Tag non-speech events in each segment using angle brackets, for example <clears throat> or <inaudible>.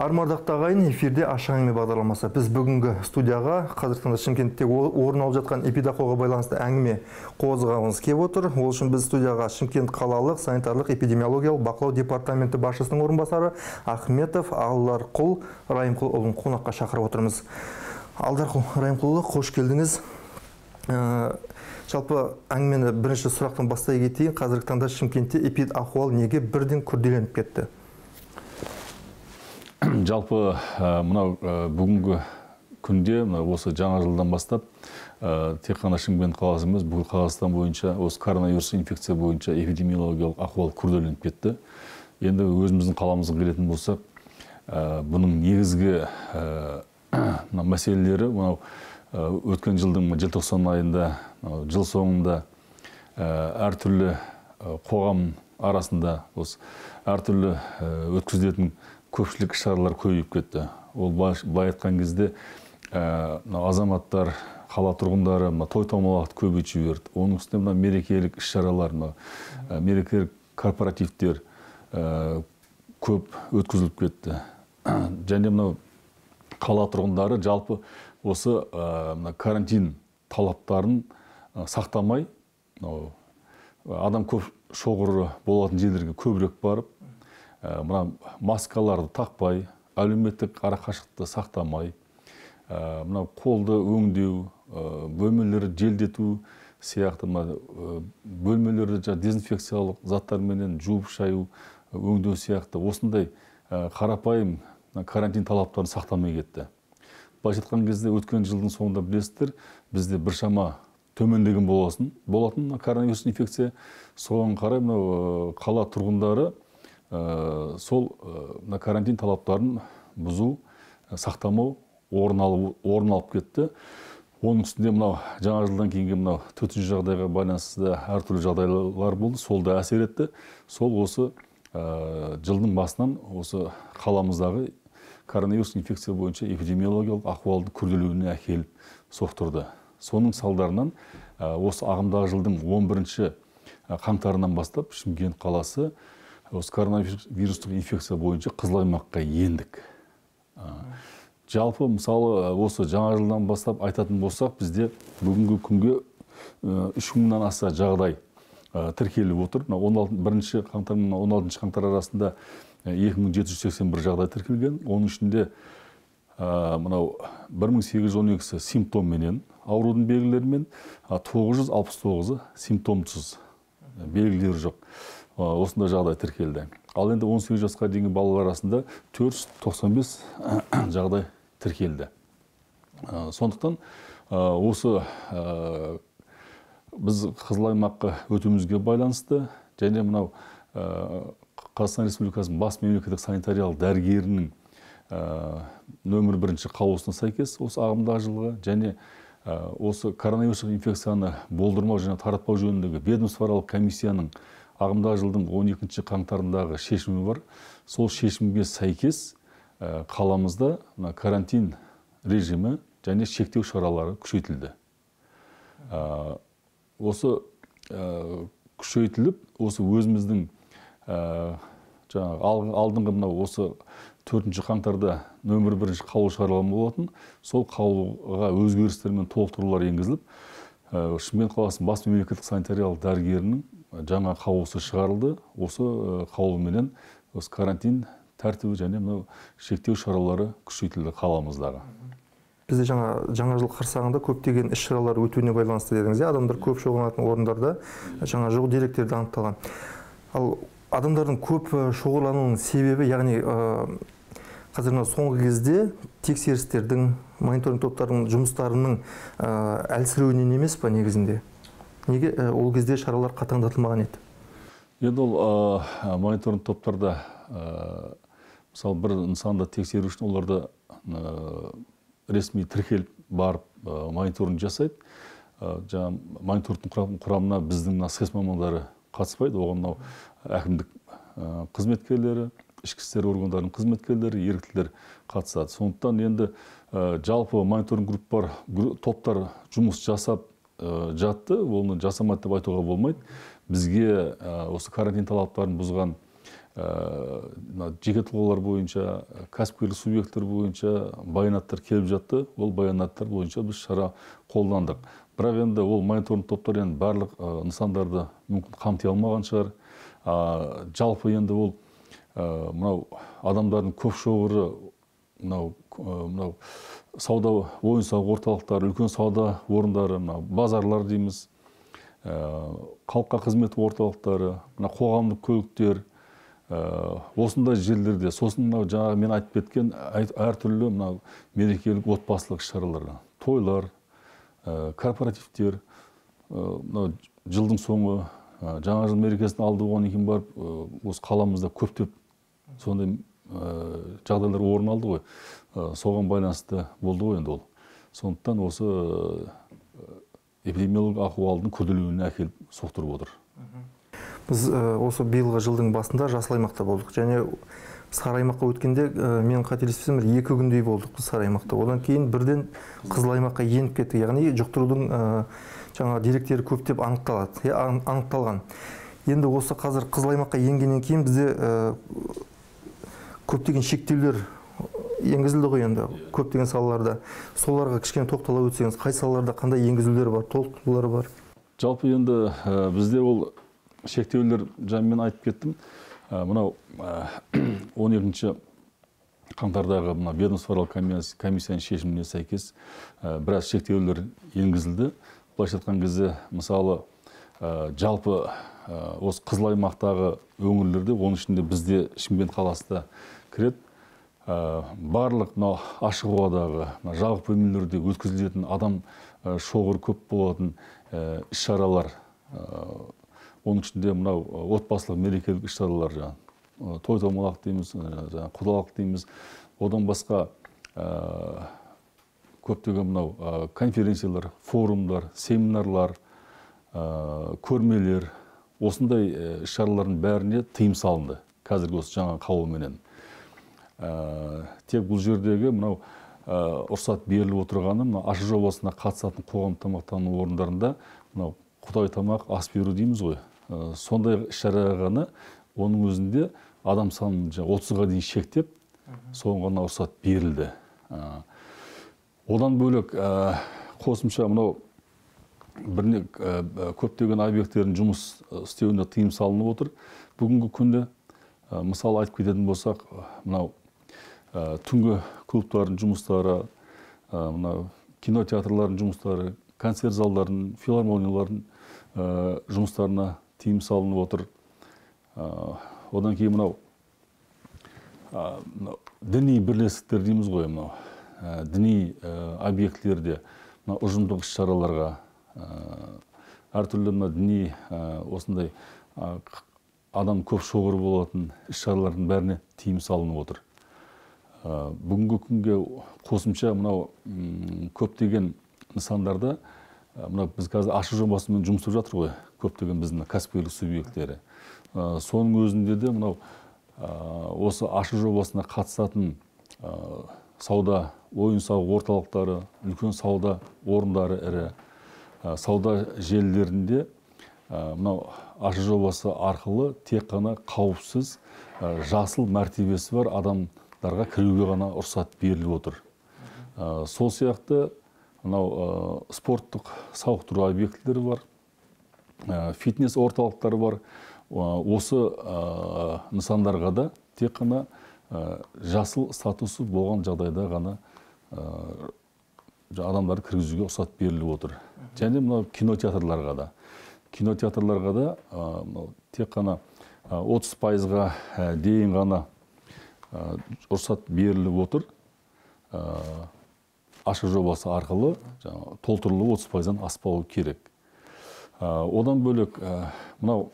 армардақты ағайын эфирде ашық әңгіме бағдарламасы біз бүгінгі студияға қазіргі таңда шымкентте орын алып жатқан эпидахуаға байланысты әңгіме қозғағымыз келіп отыр ол үшін біз студияға шымкент қалалық санитарлық эпидемиологиялық бақылау департаменті басшысының орынбасары ахметов алдарқұл райымқұлұлын қонаққа шақырып отырмыз алдарқұл райымқұлұлы қош келдіңіз ә, жалпы әңгімені бірінші сұрақтан бастай кетейін қазіргі таңда шымкентте эпид ахуал неге бірден күрделеніп кетті жалпы э, мынау э, бүгінгі күнде мынау осы жаңа жылдан бастап э, тек қана шымкент қаласы емес бүкіл қазақстан бойынша осы коронавирус инфекция бойынша эпидемиологиялық ахуал күрделеніп кетті енді өзіміздің қаламызға келетін болсақ бұның негізгі мына мәселелері мынау өткен жылдың желтоқсан айында жыл соңында әртүрлі қоғам арасында осы әртүрлі өткізілетін көпшілік шаралар көбейіп кетті ол былай айтқан кезде ә, азаматтар қала тұрғындары мына той томалақты көбейтіп жіберді оның үстіне мына мерекелік іс шаралар мына ә, мерекелік корпоративтер ә, көп өткізіліп кетті <clears throat> және мынау қала тұрғындары жалпы осы ә, мына карантин талаптарын сақтамай адам көп шоғыры болатын жерлерге көбірек барып Э, мына маскаларды тақпай әлеуметтік арақашықтықты сақтамай э, мына қолды өңдеу э, бөлмелерді желдету сияқты мына бөлмелерді жаңағы дезинфекциялық заттарменен жуып шаю өңдеу сияқты осындай қарапайым карантин талаптарын сақтамай кетті былайша айтқан кезде өткен жылдың соңында білесіздер бізде біршама төмендеген боласын, болатын коронавирус инфекция соған қарай мынау қала тұрғындары Э, сол э, мына карантин талаптарын бұзу э, сақтамау орын алып кетті оның үстінде мынау жаңа жылдан кейінгі мынау төтенше жағдайға байланысты әртүрлі жағдайлар болды сол да әсер етті сол осы жылдың басынан осы қаламыздағы коронавирус инфекция бойынша эпидемиологиялық ахуалдың күрделенуіне әкеліп соқтырды соның салдарынан осы ағымдағы жылдың 11 бірінші қаңтарынан бастап шымкент қаласы осы коронавирустық инфекция бойынша қызыл аймаққа ендік жалпы мысалы осы жаңа жылдан бастап айтатын болсақ бізде бүгінгі күнге үш мыңнан аса жағдай тіркеліп отыр мына он алты бірінші қаңтар мен он алтыншы қаңтар арасында екі мың жеті жүз сексен бір жағдай тіркелген оның ішінде мынау бір мың сегіз жүз он екісі симптомменен аурудың белгілерімен тоғыз жүз алпыс тоғызы симптомсыз белгілері жоқ осындай жағдай тіркелді ал енді 18 жасқа дейінгі балалар арасында 495 <coughs> жағдай тіркелді сондықтан осы біз қызыл аймаққа өтуімізге байланысты және мынау қазақстан республикасының бас мемлекеттік санитариялық дәрігерінің нөмір бірінші қаулысына сәйкес осы ағымдағы жылғы және Ә, осы коронавирустық инфекцияны болдырмау және таратпау жөніндегі ведомствоаралық комиссияның ағымдағы жылдың 12 қаңтарындағы шешімі бар сол шешімге сәйкес ә, қаламызда карантин режимі және шектеу шаралары күшейтілді ә, осы күшейтіліп осы өзіміздің жаңағы алдыңғы мынау осы төртінші қаңтарда нөмір бірінші қаулы шығарылған болатын сол қаулыға өзгерістер мен толықтырулар енгізіліп шымкент қаласының бас мемлекеттік санитариялық дәрігерінің жаңа қаулысы шығарылды осы қаулыменен осы карантин тәртібі және мынау шектеу шаралары күшейтілді қаламыздағы бізде жаңа жаңа жыл қарсаңында көптеген іс шаралар өтуіне байланысты дедіңіз иә адамдар көп шоғырланатын орындарда жаңа жоқ деректер анықталған ал адамдардың көп шоғырлануының себебі яғни қазір мына соңғы кезде тексерістердің мониторинг топтарының жұмыстарының ә, әлсіреуінен емес па негізінде неге э, ол кезде шаралар қатаңдатылмаған еді енді ол мониторинг топтарда ә, мысалы бір нысанды тексеру үшін оларды ә, ресми тіркеліп барып ә, мониторинг жасайды ә, жаңағы мониторингтің құрамына біздің мына мамандары қатыспайды оған мынау әкімдік қызметкерлері ішкі істер органдарының қызметкерлері еріктілер қатысады сондықтан енді э, жалпы мониторинг группар топтар жұмыс жасап э, жатты оны жасамады деп айтуға болмайды бізге э, осы карантин талаптарын бұзған мына жеке тұлғалар бойынша кәсіпкерлік субъектілер бойынша баянаттар келіп жатты ол баянаттар бойынша біз шара қолдандық бірақ енді ол мониторинг топтар енді барлық нысандарды мүмкін қамти алмаған шығар жалпы енді ол Э, мынау адамдардың көп шоғыры мынау э, мынау сауда ойын сауық орталықтары үлкен сауда орындары мынау базарлар дейміз э, халыққа қызмет орталықтары мына қоғамдық көліктер осындай жерлерде сосын мынау жаңағы мен айтып кеткен әртүрлі мынау мерекелік отбасылық іс шаралар тойлар корпоративтер мынау жылдың соңы жаңа жыл мерекесін алды болғаннан кейін барып осы қаламызда көптеп сондай э, жағдайлар орын алды ғой э, соған байланысты болды ғой енді ол сондықтан осы э, эпидемиологиялық ахуалдың күрделенуіне әкеліп соқтырып отыр біз осы биылғы жылдың басында жасыл аймақта болдық және сары аймаққа өткенде ә, мен қателеспесем екі күндей болдық біз сары аймақта одан кейін бірден қызыл аймаққа еніп кеттік яғни жұқтырудың ә, жаңағы деректері көптеп анықталады иә анықталған енді осы қазір қызыл аймаққа енгеннен кейін бізде көптеген шектеулер енгізілді ғой енді көптеген салаларда соларға кішкене тоқтала өтсеңіз қай салаларда қандай енгізулер бар толықтырулар бар жалпы енді ә, бізде ол шектеулер жаңа мен айтып кеттім ә, мынау он екінші қаңтардағы мына ведомствоаралық комиссияның шешіміне сәйкес біраз шектеулер енгізілді былайша айтқан кезде мысалы жалпы ә, осы қызыл аймақтағы өңірлерде оның ішінде бізде шымкент қаласында кіреді ә, барлық мынау ашық ауадағы жабық бөлмелерде өткізілетін адам ә, шоғыр көп болатын ә, іс шаралар оның ішінде мынау отбасылық мерекелік іс шаралар жаңағы той томалақ дейміз жаңағы құдалық дейміз одан басқа көптеген мынау конференциялар форумдар семинарлар көрмелер осындай іс шаралардың бәріне тыйым салынды қазіргі осы жаңа қаулыменен Э, тек бұл жердегі мынау э, рұқсат беріліп отырғаны мына ашы жобасына қатысатын қоғам тамақтану орындарында мынау құдай тамақ ас беру дейміз ғой ә, сондай іс шараға ғана оның өзінде адам санын жаңағы отызға дейін шектеп соған ғана рұқсат берілді одан бөлек қосымша мынау бірне көптеген объектілердің жұмыс істеуіне тыйым салынып отыр бүгінгі күнде мысалы айтып кететін болсақ мынау Э, түнгі клубтардың жұмыстары э, мынау кинотеатрлардың жұмыстары концерт залдарының филармониялардың э, жұмыстарына тыйым салынып отыр одан кейін мынау діни бірлестіктер дейміз ғой мынау діни объектілерде мына ұжымдық іс шараларға әртүрлі мына діни осындай адам көп шоғыр болатын іс шаралардың бәріне тыйым салынып отыр бүгінгі күнге қосымша мынау көптеген нысандарда мына біз қазір ашық жобасымен жұмыс істеп жатыр ғой көптеген біздің кәсіпкерлік субъектілері соның өзінде де мынау осы ашық жобасына қатысатын сауда ойын сауық орталықтары үлкен сауда орындары ірі сауда желілерінде мынау ашық жобасы арқылы тек қана қауіпсіз жасыл мәртебесі бар адам дарға кіруге ғана рұқсат беріліп отыр ә, сол сияқты мынау ә, спорттық сауықтыру объектілері бар ә, фитнес орталықтары бар осы нысандарға да тек қана жасыл статусы болған жағдайда ғана ә, адамдарды кіргізуге рұқсат беріліп отыр және мынау кинотеатрларға да кинотеатрларға да тек қана отыз пайызға дейін ғана Э, рұқсат беріліп отыр э, ашық жобасы арқылы жаңағы толтырылуы отыз пайыздан аспауы керек э, одан бөлек мынау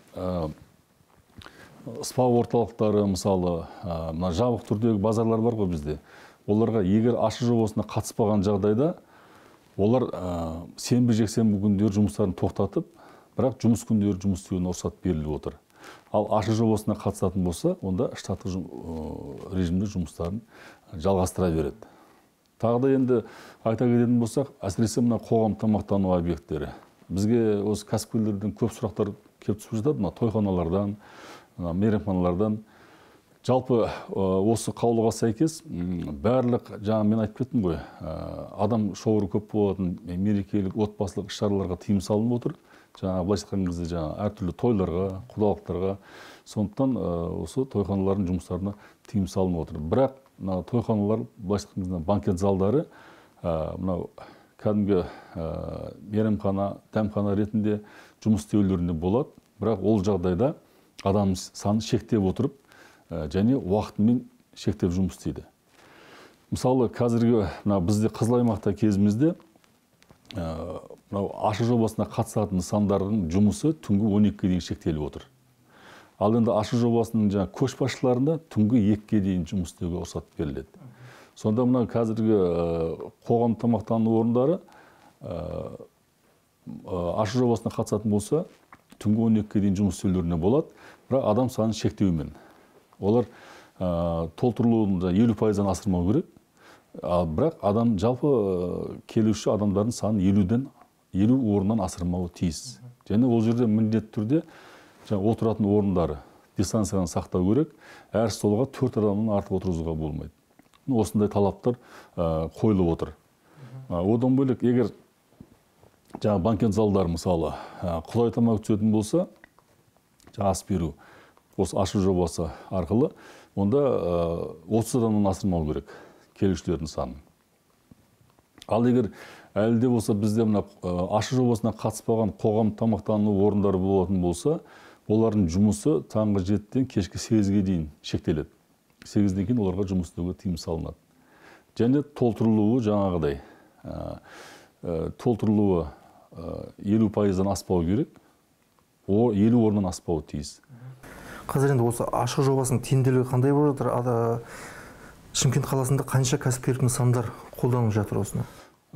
спа орталықтары мысалы мына жабық түрдегі базарлар бар ғой бізде оларға егер ашы жобасына қатыспаған жағдайда олар сенбі жексенбі күндері жұмыстарын тоқтатып бірақ жұмыс күндері жұмыс істеуіне рұқсат беріліп отыр ал ашы жобасына қатысатын болса онда штаттық э, режимде жұмыстарын жалғастыра береді тағы да енді айта кететін болсақ әсіресе мына қоғам тамақтану объекттері бізге осы кәсіпкерлерден көп сұрақтар келіп түсіп жатады мына тойханалардан мейрамханалардан жалпы э, осы қаулыға сәйкес барлық жаңа мен айтып кеттім ғой э, адам шоғыры көп болатын мерекелік отбасылық іс шараларға тыйым салынып отыр жаңағы былайша айтқан кезде жаңағы әртүрлі тойларға құдалықтарға сондықтан осы тойханалардың жұмыстарына тыйым салынып отыр бірақ мына тойханалар былайша айтқан кезде банкет залдары мынау кәдімгі мейрамхана дәмхана ретінде жұмыс істеулеріне болады бірақ ол жағдайда адам санын шектеп отырып және уақытымен шектеп жұмыс істейді мысалы қазіргі мына бізде қызыл аймақта кезімізде мынау ашу жобасына қатысатын нысандардың жұмысы түнгі он екіге дейін шектеліп отыр ал енді ашу жобасының жаңағы көшбасшыларына түнгі екіге дейін жұмыс істеуге рұқсат беріледі сонда мына қазіргі қоғам тамақтану орындары ашы жобасына қатысатын болса түнгі он екіге дейін жұмыс істеулеріне болады бірақ адам санын шектеумен олар ә, толтырылуын елу пайыздан асырмау керек ал бірақ адам жалпы келуші адамдардың санын елуден елу орыннан асырмауы тиіс және ол жерде міндетті түрде жаңағы отыратын орындары дистанцияны сақтау керек әр столға төрт адамнан артық отырғызуға болмайды осындай талаптар қойылып отыр одан бөлек егер жаңағы банкет залдар мысалы құлай құдай тамақ түсетін болса ас беру осы ашу жобасы арқылы онда отыз адамнан асырмау керек келушілердің санын ал егер әлі де болса бізде мына ашы жобасына қатыспаған қоғам тамақтану орындары болатын болса олардың жұмысы таңғы жетіден кешкі сегізге дейін шектеледі сегізден кейін оларға жұмыс істеуге тыйым салынады және толтырылуы жаңағыдай ә, толтырылуы елу пайыздан аспау керек о елу орыннан аспауы тиіс қазір енді осы ашық жобасының тиімділігі қандай болып жатыр шымкент қаласында қанша кәсіпкерлік нысандар қолданып жатыр осыны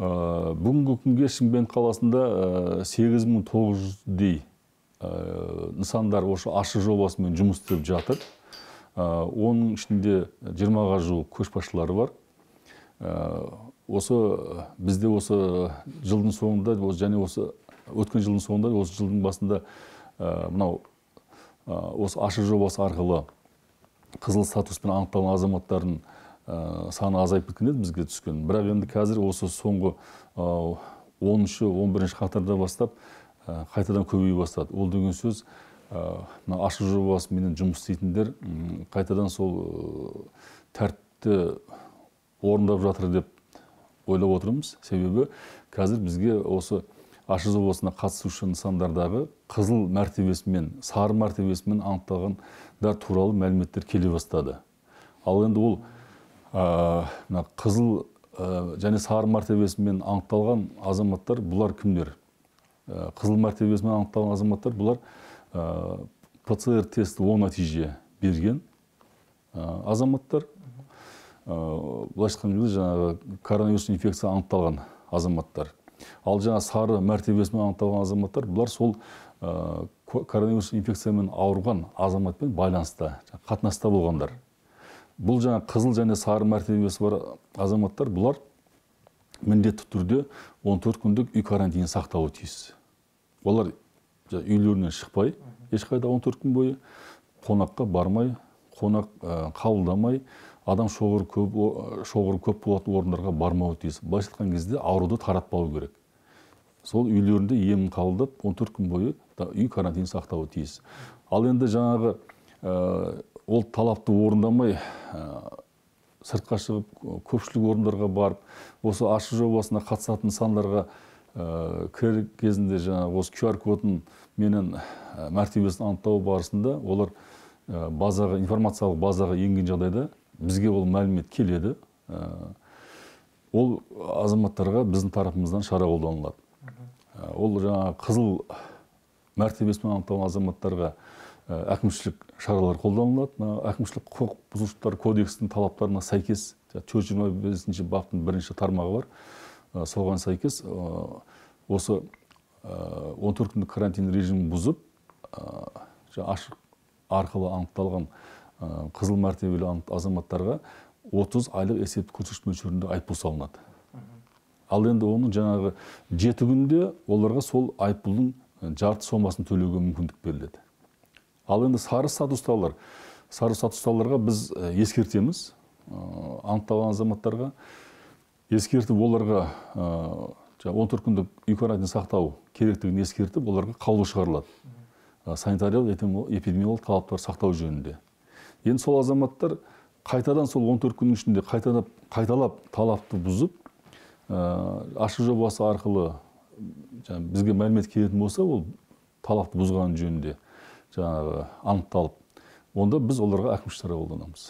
Э, бүгінгі күнге шымкент қаласында э, сегіз мың тоғыз жүздей э, нысандар осы ашық жобасымен жұмыс істеп жатыр оның ішінде жиырмаға жуық көшбасшылары бар осы бізде осы жылдың соңында және осы өткен жылдың соңында осы жылдың басында мынау осы ашық жобасы арқылы қызыл статуспен анықталған азаматтардың Э, саны азайып кеткен еді бізге түскен бірақ енді қазір осы соңғы э, оныншы он бірінші қатарда бастап э, қайтадан көбейе бастады ол деген сөз мына ашық жобасыменен жұмыс істейтіндер қайтадан сол тәртіпті орындап жатыр деп ойлап отырмыз себебі қазір бізге осы ашық жобасына қатысушы нысандардағы қызыл мәртебесімен сары мәртебесімен анықталғандар туралы мәліметтер келе бастады ал енді ол Ә, мына қызыл ә, және сары мәртебесімен анықталған азаматтар бұлар кімдер ә, қызыл мәртебесімен анықталған азаматтар бұлар пцр тесті оң нәтиже берген азаматтар былайша айтқан кезде жаңағы коронавирус инфекция анықталған азаматтар ал жаңа сары мәртебесімен анықталған азаматтар бұлар сол коронавирус инфекциямен ауырған азаматпен байланыста қатынаста болғандар бұл жаңа қызыл және сары мәртебесі бар азаматтар бұлар міндетті түрде 14 күндік үй карантинін сақтауы тиіс олар үйлерінен шықпай ешқайда 14 күн бойы қонаққа бармай қонақ ә, қабылдамай адам шоғыр көп ә, шоғыр көп болатын орындарға бармауы тиіс былайша айтқан кезде ауруды таратпау керек сол үйлерінде емін қабылдап 14 күн бойы үй карантинін сақтауы тиіс ал енді жаңағы ә, ол талапты орындамай э, сыртқа шығып көпшілік орындарға барып осы ашық жобасына қатысатын сандарға ә, э, кезінде жаңағы осы qr кодын менен ә, мәртебесін анықтау барысында олар ә, базаға информациялық базаға енген жағдайда бізге ол мәлімет келеді ол азаматтарға біздің тарапымыздан шара қолданылады ол жаңағы қызыл мәртебесімен анықталған азаматтарға Э, әкімшілік шаралар қолданылады мына әкімшілік құқық бұзушылықтар кодексінің талаптарына сәйкес төрт жүз жиырма бесінші баптың бірінші тармағы бар э, соған сәйкес э, осы он төрт күндік карантин режимін бұзып ашық арқылы анықталған қызыл мәртебелі азаматтарға 30 айлық есептік көрсеткіш мөлшерінде айыппұл салынады ал енді оның жаңағы жеті күнде оларға сол айыппұлдың жарты сомасын төлеуге мүмкіндік беріледі ал енді сары статустағылар сары статустағыларға біз ескертеміз э, анықталған азаматтарға ескертіп оларға э, жаңағы он төрт күндік үй сақтау керектігін ескертіп оларға қаулы шығарылады э, санитариялық эпидемиологиялық талаптар сақтау жөнінде енді сол азаматтар қайтадан сол 14 күннің ішінде қайталап, қайталап талапты бұзып ашы ашық жобасы арқылы бізге мәлімет келетін болса ол талапты бұзған жөнінде жаңағы анықталып онда біз оларға әкімшілік шара қолданамыз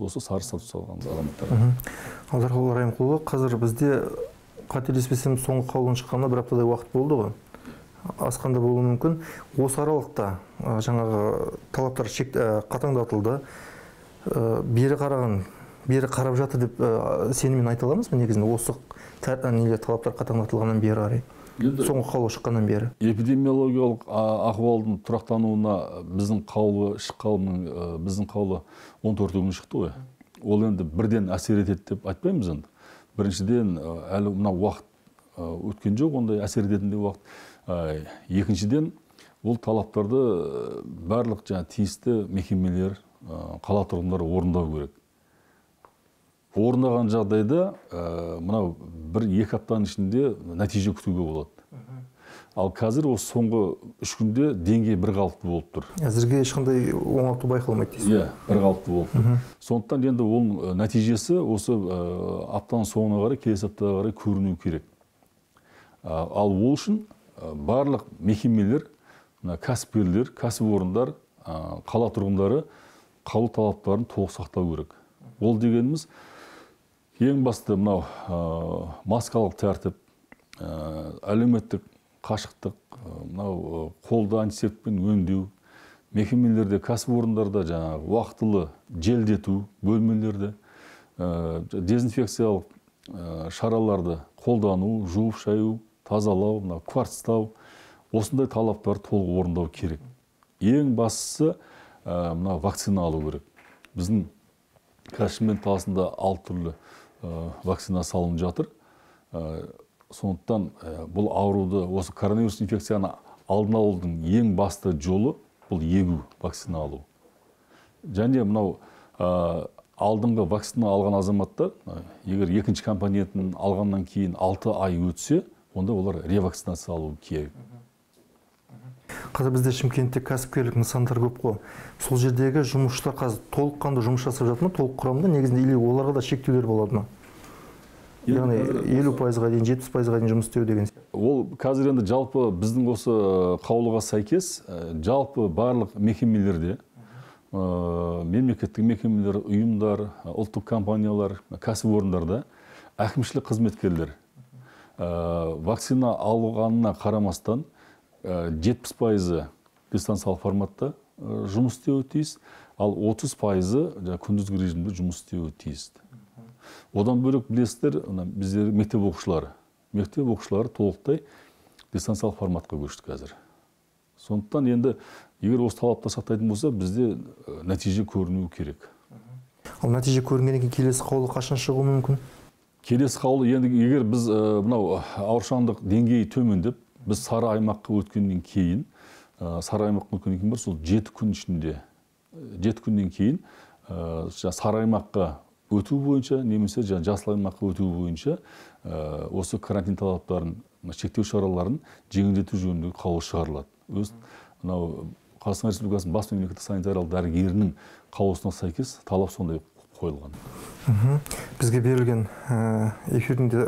осы сары статус алған азаматтарға райымқұлұлы қазір бізде қателеспесем соңғы қаулының шыққанына бір аптадай уақыт болды ғой асқанда болуы мүмкін осы аралықта жаңағы талаптар шек, қатаңдатылды бері қараған бері қарап жатыр деп сеніммен айта аламыз ба негізінде осы нелер талаптар қатаңдатылғаннан бері қарай соңғы қаулы шыққаннан бері эпидемиологиялық ахуалдың тұрақтануына біздің қаулы шыққанның біздің қаулы 14 төрті күні шықты ғой ол енді бірден әсер етеді деп айтпаймыз енді біріншіден әлі мына уақыт өткен жоқ ондай әсер ететіндей уақыт екіншіден ол талаптарды барлық жаңағы тиісті мекемелер қала тұрғындары орындау керек орындаған жағдайда ә, мынау бір екі аптаның ішінде нәтиже күтуге болады ал қазір осы соңғы үш күнде деңгей бірқалыпты болып тұр әзірге ешқандай оңалту байқалмайды дейсіз иә бірқалыпты болып тұр сондықтан енді оның э, нәтижесі осы ә, аптаның соңына қарай келесі аптаға қарай көрінуі керек ә, ал ол үшін барлық мекемелер мына кәсіпкерлер кәсіпорындар қала тұрғындары қаулы талаптарын толық сақтау керек ол дегеніміз ең басты мынау маскалық тәртіп ә, әлеуметтік қашықтық мынау қолды антисептикпен өңдеу мекемелерде кәсіпорындарда жаңағы уақытылы желдету бөлмелерді ә, дезинфекциялық шараларды қолдану жуып шаю тазалау мына кварцтау осындай талаптар толық орындау керек ең бастысы ә, мына вакцина алу керек біздің қазір таласында қаласында алты түрлі Э, вакцина салынып жатыр э, сондықтан э, бұл ауруды осы коронавирус инфекцияны алдын алудың ең басты жолы бұл егу вакцина алу және мынау алдыңғы вакцина алған азаматтар егер екінші компонентін алғаннан кейін алты ай өтсе онда олар ревакцинация алу керек қазір бізде шымкентте кәсіпкерлік нысандар көп қой сол жердегі жұмысшылар қазір толыққанды жұмыс жасап жатыр ма толық құрамда негізінде или оларға да шектеулер болады ма яғни елу пайызға дейін жетпіс пайызға дейін жұмыс істеу деген ол қазір енді жалпы біздің осы э, қаулыға сәйкес э, жалпы барлық мекемелерде э, мемлекеттік мекемелер ұйымдар ұлттық компаниялар кәсіпорындарда әкімшілік қызметкерлер вакцина алғанына қарамастан жетпіс пайызы дистанциялық форматта жұмыс істеуі тиіс ал отыз пайызы күндізгі режимде жұмыс істеуі тиіс одан бөлек білесіздер мына біздер мектеп оқушылары мектеп оқушылары толықтай дистанциялық форматқа көшті қазір сондықтан енді егер осы талапты сақтайтын болса бізде нәтиже көрінуі керек ал нәтиже көрінгеннен кейін келесі қаулы қашан шығуы мүмкін келесі қаулы енді егер біз мынау ауыршаңдық деңгейі төмендеп біз сары аймаққа өткеннен кейін ә, сары аймаққа өткеннен кейін бар сол жеті күн ішінде э, жеті күннен кейін ә, сары аймаққа өту бойынша немесе жаңа жасыл аймаққа өту бойынша ә, осы карантин талаптарын шектеу шараларын жеңілдету жөніндегі қаулы шығарылады өз мынау қазақстан республикасының бас мемлекеттік санитариялық дәрігерінің қаулысына сәйкес талап сондай қойылған бізге берілген эфирдің де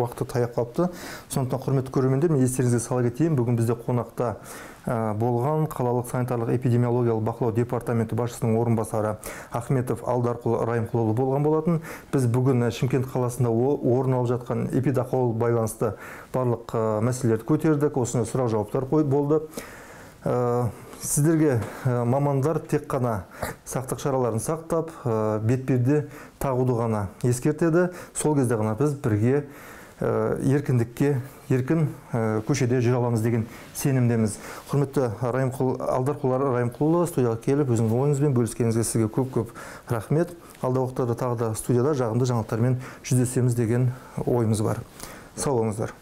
уақыты таяп қалыпты. сондықтан құрметті көрермендер мен естеріңізге сала кетейін бүгін бізде қонақта болған қалалық санитарлық эпидемиологиялық бақылау департаменті басшысының орынбасары Ахметов Алдарқұл Райымқұлұлы болған болатын. Біз бүгін Шымкент қаласында орын алып жатқан эпидахуал байланысты барлық мәселелерді көтердік. Осыны сұрақ жауаптар болды сіздерге э, мамандар тек қана сақтық шараларын сақтап э, бетперде тағуды ғана ескертеді сол кезде ғана біз бірге э, еркіндікке еркін көшеде жүре аламыз деген сенімдеміз құрметті райымқұл алдарқұлы райымқұлұлы студияға келіп өзіңіздің ойыңызбен бөліскеніңізге сізге көп көп рахмет алдағы уақытта тағы да студияда жағымды жаңалықтармен жүздесеміз деген ойымыз бар сау болыңыздар